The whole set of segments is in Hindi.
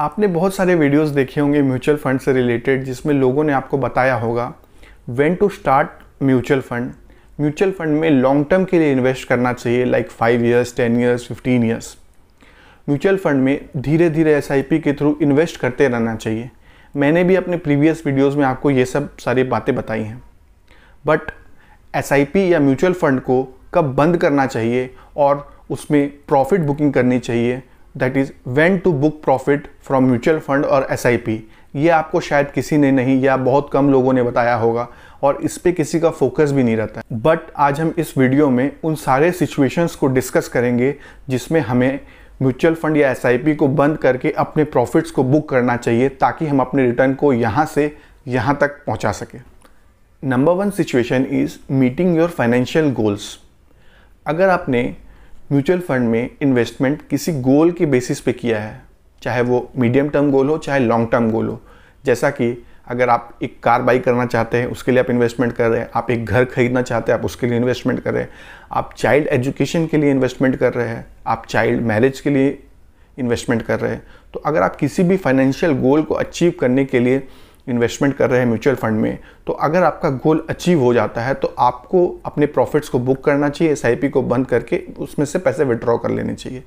आपने बहुत सारे वीडियोस देखे होंगे म्यूचुअल फंड से रिलेटेड जिसमें लोगों ने आपको बताया होगा when to start mutual fund mutual fund में लॉन्ग टर्म के लिए इन्वेस्ट करना चाहिए like five years ten years fifteen years mutual fund में धीरे धीरे एस के थ्रू इन्वेस्ट करते रहना चाहिए मैंने भी अपने प्रीवियस वीडियोज़ में आपको ये सब सारी बातें बताई हैं बट एस या म्यूचुअल फंड को कब बंद करना चाहिए और उसमें प्रॉफिट बुकिंग करनी चाहिए that is when to book profit from mutual fund और एस आई पी ये आपको शायद किसी ने नहीं या बहुत कम लोगों ने बताया होगा और इस पर किसी का फोकस भी नहीं रहता बट आज हम इस वीडियो में उन सारे सिचुएशंस को डिस्कस करेंगे जिसमें हमें म्यूचुअल फंड या एस को बंद करके अपने प्रॉफिट्स को बुक करना चाहिए ताकि हम अपने रिटर्न को यहाँ से यहाँ तक पहुँचा सकें number one situation is meeting your financial goals अगर आपने म्यूचुअल फंड में इन्वेस्टमेंट किसी गोल के बेसिस पे किया है चाहे वो मीडियम टर्म गोल हो चाहे लॉन्ग टर्म गोल हो जैसा कि अगर आप एक कार बाई करना चाहते हैं उसके लिए आप इन्वेस्टमेंट कर रहे हैं आप एक घर खरीदना चाहते हैं आप उसके लिए इन्वेस्टमेंट कर रहे हैं आप चाइल्ड एजुकेशन के लिए इन्वेस्टमेंट कर रहे हैं आप चाइल्ड मैरिज के लिए इन्वेस्टमेंट कर रहे हैं तो अगर आप किसी भी फाइनेंशियल गोल को अचीव करने के लिए इन्वेस्टमेंट कर रहे हैं म्यूचुअल फंड में तो अगर आपका गोल अचीव हो जाता है तो आपको अपने प्रॉफिट्स को बुक करना चाहिए एस को बंद करके उसमें से पैसे विड्रॉ कर लेने चाहिए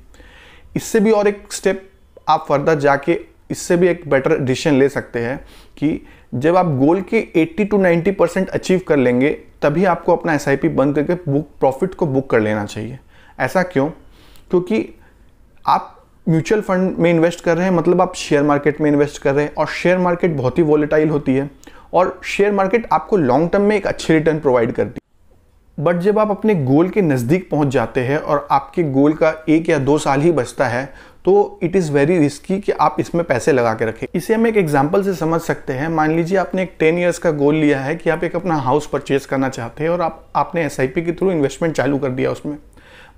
इससे भी और एक स्टेप आप फर्दर जाके इससे भी एक बेटर डिसीजन ले सकते हैं कि जब आप गोल के 80 टू 90 परसेंट अचीव कर लेंगे तभी आपको अपना एस बंद करके बुक प्रॉफिट को बुक कर लेना चाहिए ऐसा क्यों क्योंकि आप म्यूचुअल फंड में इन्वेस्ट कर रहे हैं मतलब आप शेयर मार्केट में इन्वेस्ट कर रहे हैं और शेयर मार्केट बहुत ही वॉलेटाइल होती है और शेयर मार्केट आपको लॉन्ग टर्म में एक अच्छे रिटर्न प्रोवाइड करती है बट जब आप अपने गोल के नज़दीक पहुंच जाते हैं और आपके गोल का एक या दो साल ही बचता है तो इट इज़ वेरी रिस्की कि आप इसमें पैसे लगा के रखें इसे हम एक एग्जाम्पल से समझ सकते हैं मान लीजिए आपने एक टेन ईयर्स का गोल लिया है कि आप एक अपना हाउस परचेज करना चाहते हैं और आप आपने एस के थ्रू इन्वेस्टमेंट चालू कर दिया उसमें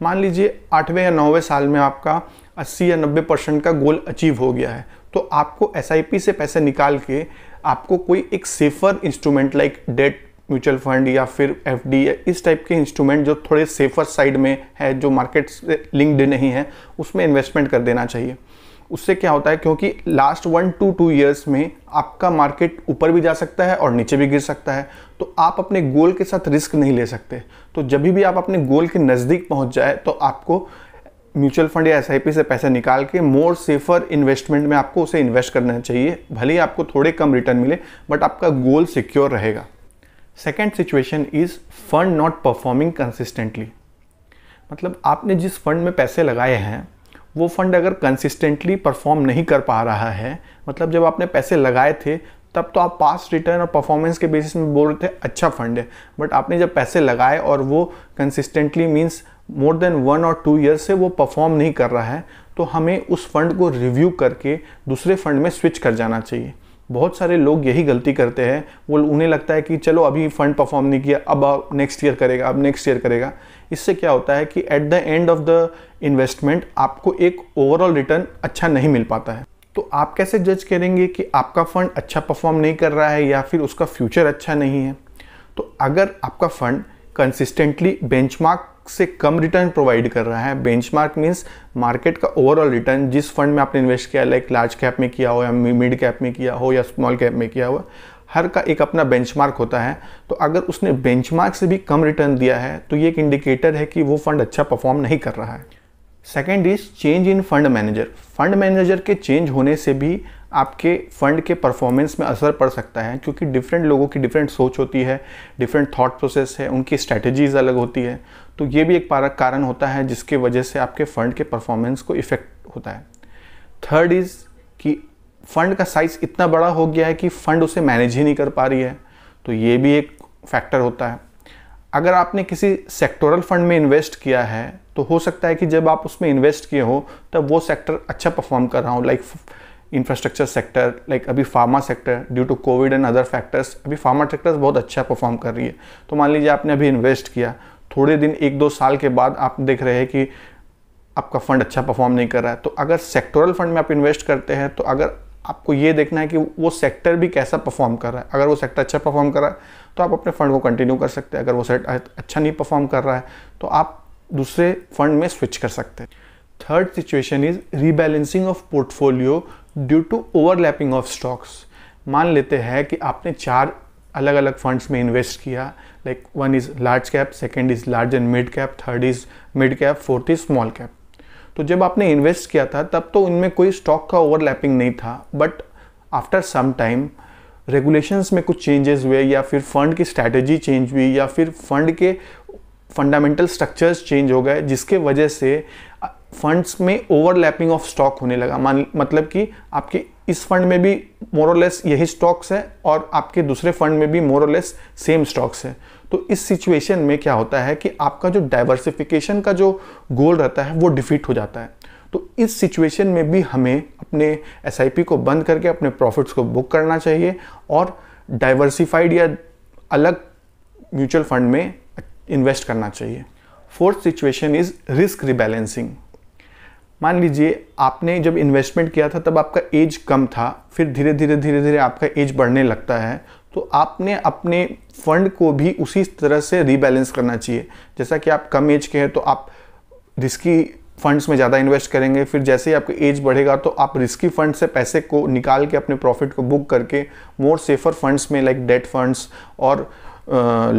मान लीजिए आठवें या नौवें साल में आपका अस्सी या नब्बे परसेंट का गोल अचीव हो गया है तो आपको एस से पैसे निकाल के आपको कोई एक safer instrument like debt mutual fund या फिर एफ या इस टाइप के इंस्ट्रूमेंट जो थोड़े सेफर साइड में है जो मार्केट से लिंक्ड नहीं है उसमें इन्वेस्टमेंट कर देना चाहिए उससे क्या होता है क्योंकि last one two two years में आपका मार्केट ऊपर भी जा सकता है और नीचे भी गिर सकता है तो आप अपने गोल के साथ रिस्क नहीं ले सकते तो जब भी आप अपने गोल के नज़दीक पहुंच जाए तो आपको म्यूचुअल फंड या एस से पैसा निकाल के मोर सेफर इन्वेस्टमेंट में आपको उसे इन्वेस्ट करना चाहिए भले ही आपको थोड़े कम रिटर्न मिले बट आपका गोल सिक्योर रहेगा second situation is fund not performing consistently मतलब आपने जिस फंड में पैसे लगाए हैं वो फंड अगर कंसिस्टेंटली परफॉर्म नहीं कर पा रहा है मतलब जब आपने पैसे लगाए थे तब तो आप पास रिटर्न और परफॉर्मेंस के बेसिस में बोल रहे थे अच्छा फंड है बट आपने जब पैसे लगाए और वो consistently means more than one और टू ईयर से वो परफॉर्म नहीं कर रहा है तो हमें उस फंड को रिव्यू करके दूसरे फंड में स्विच कर जाना चाहिए बहुत सारे लोग यही गलती करते हैं वो उन्हें लगता है कि चलो अभी फंड परफॉर्म नहीं किया अब नेक्स्ट ईयर करेगा अब नेक्स्ट ईयर करेगा इससे क्या होता है कि at the end of the investment आपको एक ओवरऑल रिटर्न अच्छा नहीं मिल पाता है तो आप कैसे जज करेंगे कि आपका फंड अच्छा परफॉर्म नहीं कर रहा है या फिर उसका फ्यूचर अच्छा नहीं है तो अगर आपका फंड कंसिस्टेंटली बेंचमार्क से कम रिटर्न प्रोवाइड कर रहा है बेंचमार्क मींस मार्केट का ओवरऑल रिटर्न जिस फंड में आपने इन्वेस्ट किया लाइक लार्ज कैप में किया हो या मिड कैप में किया हो या स्मॉल कैप में किया हो हर का एक अपना बेंचमार्क होता है तो अगर उसने बेंचमार्क से भी कम रिटर्न दिया है तो ये एक इंडिकेटर है कि वो फंड अच्छा परफॉर्म नहीं कर रहा है second is change in fund manager fund manager के चेंज होने से भी आपके फंड के परफॉर्मेंस में असर पड़ सकता है क्योंकि डिफरेंट लोगों की डिफरेंट सोच होती है डिफरेंट थॉट प्रोसेस है उनकी स्ट्रैटेजीज अलग होती है तो ये भी एक कारण होता है जिसके वजह से आपके फंड के परफॉर्मेंस को इफ़ेक्ट होता है थर्ड इज़ कि फंड का साइज़ इतना बड़ा हो गया है कि फ़ंड उसे मैनेज ही नहीं कर पा रही है तो ये भी एक फैक्टर होता है अगर आपने किसी सेक्टोरल फंड में इन्वेस्ट किया है तो हो सकता है कि जब आप उसमें इन्वेस्ट किए हो तब वो सेक्टर अच्छा परफॉर्म कर रहा हो लाइक इंफ्रास्ट्रक्चर सेक्टर लाइक अभी pharma sector due to Covid and other factors अभी फार्मा सेक्टर्स बहुत अच्छा परफॉर्म कर रही है तो मान लीजिए आपने अभी इन्वेस्ट किया थोड़े दिन एक दो साल के बाद आप देख रहे हैं कि आपका फंड अच्छा परफॉर्म नहीं कर रहा है तो अगर सेक्टोरल फंड में आप इन्वेस्ट करते हैं तो अगर आपको ये देखना है कि वो सेक्टर भी कैसा परफॉर्म कर रहा है अगर वो सेक्टर अच्छा परफॉर्म कर रहा है तो आप अपने फंड को कंटिन्यू कर सकते हैं अगर वो सेट अच्छा नहीं परफॉर्म कर रहा है तो आप दूसरे फंड में स्विच कर सकते हैं third situation is rebalancing of portfolio due to overlapping of stocks मान लेते हैं कि आपने चार अलग अलग फंड्स में इन्वेस्ट किया like one is large cap second is large and mid cap third is mid cap fourth is small cap तो जब आपने इन्वेस्ट किया था तब तो उनमें कोई स्टॉक का ओवरलैपिंग नहीं था but after some time regulations में कुछ चेंजेस हुए या फिर फंड की स्ट्रैटेजी चेंज हुई या फिर फंड के फंडामेंटल स्ट्रक्चर्स चेंज हो गए जिसके वजह से फंड्स में ओवरलैपिंग ऑफ स्टॉक होने लगा मान मतलब कि आपके इस फंड में भी मोरोलेस यही स्टॉक्स है और आपके दूसरे फंड में भी मोरोलेस सेम स्टॉक्स है तो इस सिचुएशन में क्या होता है कि आपका जो डाइवर्सिफिकेशन का जो गोल रहता है वो डिफीट हो जाता है तो इस सिचुएशन में भी हमें अपने एस को बंद करके अपने प्रॉफिट्स को बुक करना चाहिए और डाइवर्सिफाइड या अलग म्यूचुअल फंड में इन्वेस्ट करना चाहिए fourth situation is risk rebalancing मान लीजिए आपने जब इन्वेस्टमेंट किया था तब आपका एज कम था फिर धीरे धीरे धीरे धीरे आपका एज बढ़ने लगता है तो आपने अपने फंड को भी उसी तरह से रीबैलेंस करना चाहिए जैसा कि आप कम एज के हैं तो आप रिस्की फंड्स में ज़्यादा इन्वेस्ट करेंगे फिर जैसे ही आपका एज बढ़ेगा तो आप रिस्की फंड से पैसे को निकाल के अपने प्रॉफिट को बुक करके मोर सेफर फंड्स में लाइक डेट फंड्स और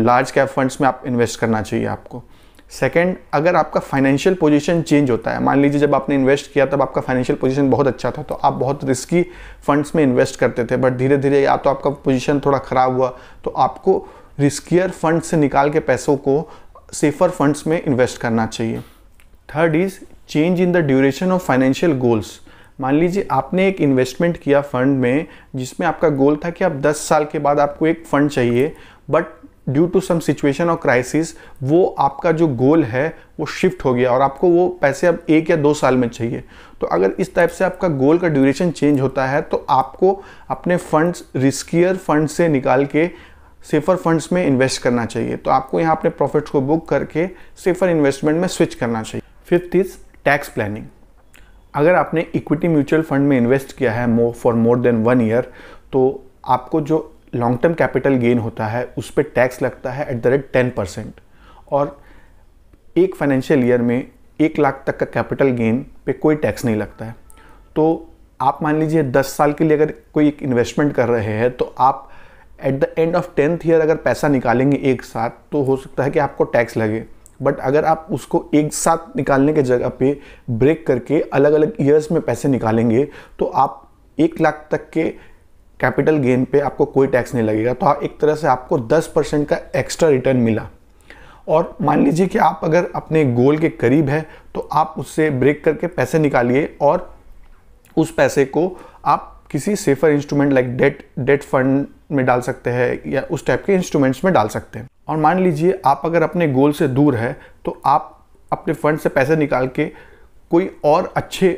लार्ज कैप फंड्स में आप इन्वेस्ट करना चाहिए आपको सेकंड अगर आपका फाइनेंशियल पोजीशन चेंज होता है मान लीजिए जब आपने इन्वेस्ट किया तब आपका फाइनेंशियल पोजीशन बहुत अच्छा था तो आप बहुत रिस्की फंड्स में इन्वेस्ट करते थे बट धीरे धीरे या तो आपका पोजीशन थोड़ा ख़राब हुआ तो आपको रिस्कियर फंड से निकाल के पैसों को सेफर फंड्स में इन्वेस्ट करना चाहिए third is change in the duration of financial goals मान लीजिए आपने एक इन्वेस्टमेंट किया फंड में जिसमें आपका गोल था कि आप 10 साल के बाद आपको एक फ़ंड चाहिए but due to some situation और क्राइसिस वो आपका जो गोल है वो शिफ्ट हो गया और आपको वो पैसे अब एक या दो साल में चाहिए तो अगर इस टाइप से आपका गोल का ड्यूरेशन चेंज होता है तो आपको अपने फंड्स रिस्कियर फंड से निकाल के सेफर फंड्स में इन्वेस्ट करना चाहिए तो आपको यहाँ अपने प्रॉफिट्स को बुक करके सेफर इन्वेस्टमेंट में स्विच करना चाहिए फिफ्थ इज़ टैक्स प्लानिंग अगर आपने इक्विटी म्यूचुअल फंड में इन्वेस्ट किया है more for more than one year तो आपको जो लॉन्ग टर्म कैपिटल गेन होता है उस पर टैक्स लगता है at the rate ten percent और एक फाइनेंशियल ईयर में एक लाख तक का कैपिटल गेन पे कोई टैक्स नहीं लगता है तो आप मान लीजिए दस साल के लिए अगर कोई एक इन्वेस्टमेंट कर रहे हैं तो आप at the end of tenth year अगर पैसा निकालेंगे एक साथ तो हो सकता है कि आपको टैक्स लगे बट अगर आप उसको एक साथ निकालने के जगह पे ब्रेक करके अलग अलग ईयर्स में पैसे निकालेंगे तो आप एक लाख तक के कैपिटल गेन पे आपको कोई टैक्स नहीं लगेगा तो आप एक तरह से आपको 10 परसेंट का एक्स्ट्रा रिटर्न मिला और मान लीजिए कि आप अगर अपने गोल के करीब है तो आप उससे ब्रेक करके पैसे निकालिए और उस पैसे को आप किसी safer instrument like debt debt fund में डाल सकते हैं या उस टाइप के इंस्ट्रूमेंट्स में डाल सकते हैं और मान लीजिए आप अगर अपने गोल से दूर है तो आप अपने फंड से पैसे निकाल के कोई और अच्छे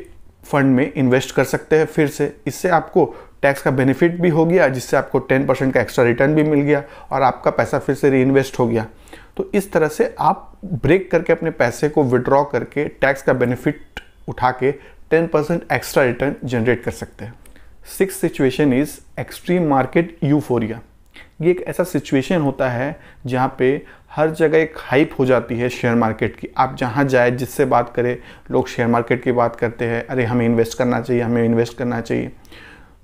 फंड में इन्वेस्ट कर सकते हैं फिर से इससे आपको टैक्स का बेनिफिट भी हो गया जिससे आपको टेन परसेंट का एक्स्ट्रा रिटर्न भी मिल गया और आपका पैसा फिर से रीइन्वेस्ट हो गया तो इस तरह से आप ब्रेक करके अपने पैसे को विड्रॉ करके टैक्स का बेनिफिट उठा के ten percent extra return generate कर सकते हैं six situation is extreme market euphoria ये एक ऐसा सिचुएशन होता है जहाँ पे हर जगह एक हाइप हो जाती है शेयर मार्केट की आप जहाँ जाए जिससे बात करें लोग शेयर मार्केट की बात करते हैं अरे हमें इन्वेस्ट करना चाहिए हमें इन्वेस्ट करना चाहिए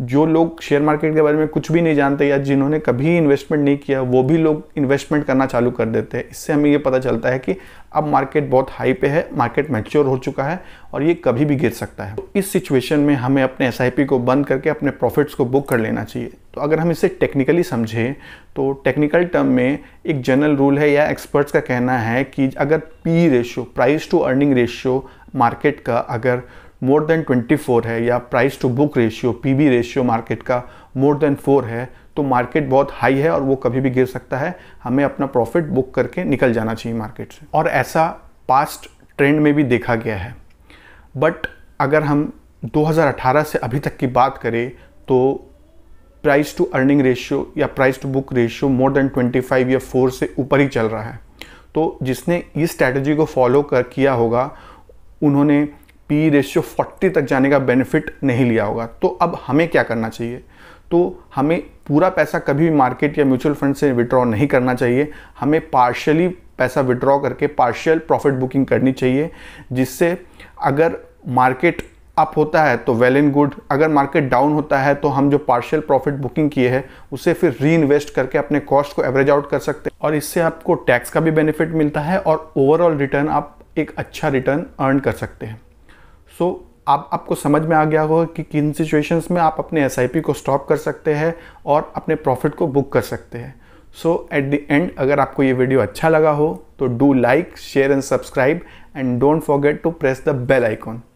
जो लोग शेयर मार्केट के बारे में कुछ भी नहीं जानते या जिन्होंने कभी इन्वेस्टमेंट नहीं किया वो भी लोग इन्वेस्टमेंट करना चालू कर देते हैं इससे हमें ये पता चलता है कि अब मार्केट बहुत हाई पे है मार्केट मैच्योर हो चुका है और ये कभी भी गिर सकता है तो इस सिचुएशन में हमें अपने एस को बंद करके अपने प्रॉफिट्स को बुक कर लेना चाहिए तो अगर हम इसे टेक्निकली समझें तो टेक्निकल टर्म में एक जनरल रूल है या एक्सपर्ट्स का कहना है कि अगर P ratio price to earning ratio market का अगर मोर देन 24 है या price to book ratio PB ratio market का मोर देन 4 है तो मार्केट बहुत हाई है और वो कभी भी गिर सकता है हमें अपना प्रॉफिट बुक करके निकल जाना चाहिए मार्केट से और ऐसा पास्ट ट्रेंड में भी देखा गया है बट अगर हम 2018 से अभी तक की बात करें तो प्राइस टू अर्निंग रेशियो या price to book ratio more than 25 या 4 से ऊपर ही चल रहा है तो जिसने इस स्ट्रैटेजी को फॉलो कर किया होगा उन्होंने पी रेशियो 40 तक जाने का बेनिफिट नहीं लिया होगा तो अब हमें क्या करना चाहिए तो हमें पूरा पैसा कभी भी मार्केट या म्यूचुअल फंड से विड्रॉ नहीं करना चाहिए हमें पार्शली पैसा विड्रॉ करके पार्शियल प्रॉफिट बुकिंग करनी चाहिए जिससे अगर मार्केट अप होता है तो वेल एंड गुड अगर मार्केट डाउन होता है तो हम जो पार्शियल प्रॉफिट बुकिंग किए हैं उसे फिर री इन्वेस्ट करके अपने कॉस्ट को एवरेज आउट कर सकते हैं और इससे आपको टैक्स का भी बेनिफिट मिलता है और ओवरऑल रिटर्न आप एक अच्छा रिटर्न अर्न कर सकते हैं सो so, आप आपको समझ में आ गया होगा कि किन सिचुएशंस में आप अपने एस को स्टॉप कर सकते हैं और अपने प्रॉफिट को बुक कर सकते हैं सो एट द एंड अगर आपको ये वीडियो अच्छा लगा हो तो do like share and subscribe and don't forget to press the bell icon